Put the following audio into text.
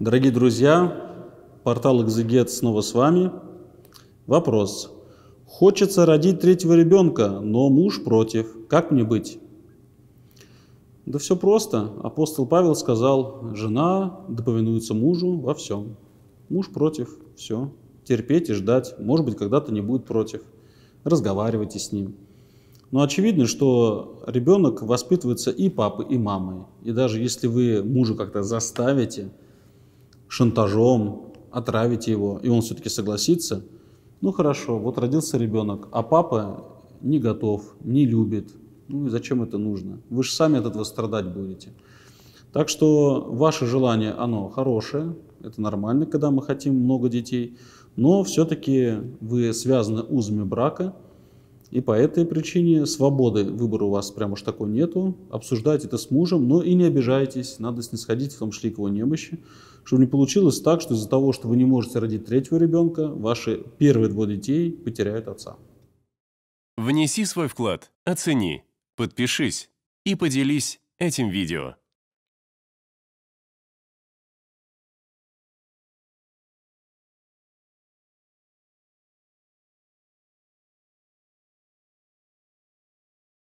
Дорогие друзья, портал «Экзегет» снова с вами. Вопрос. Хочется родить третьего ребенка, но муж против. Как мне быть? Да все просто. Апостол Павел сказал, жена доповинуется мужу во всем. Муж против, все. Терпеть и ждать. Может быть, когда-то не будет против. Разговаривайте с ним. Но очевидно, что ребенок воспитывается и папой, и мамой. И даже если вы мужа как-то заставите – шантажом, отравить его, и он все-таки согласится, ну хорошо, вот родился ребенок, а папа не готов, не любит, ну и зачем это нужно? Вы же сами от этого страдать будете. Так что ваше желание, оно хорошее, это нормально, когда мы хотим много детей, но все-таки вы связаны узами брака – и по этой причине свободы выбора у вас прям уж такой нету. Обсуждайте это с мужем, но и не обижайтесь. Надо снисходить в том числе к его немощи. Чтобы не получилось так, что из-за того, что вы не можете родить третьего ребенка, ваши первые двое детей потеряют отца. Внеси свой вклад, оцени, подпишись и поделись этим видео.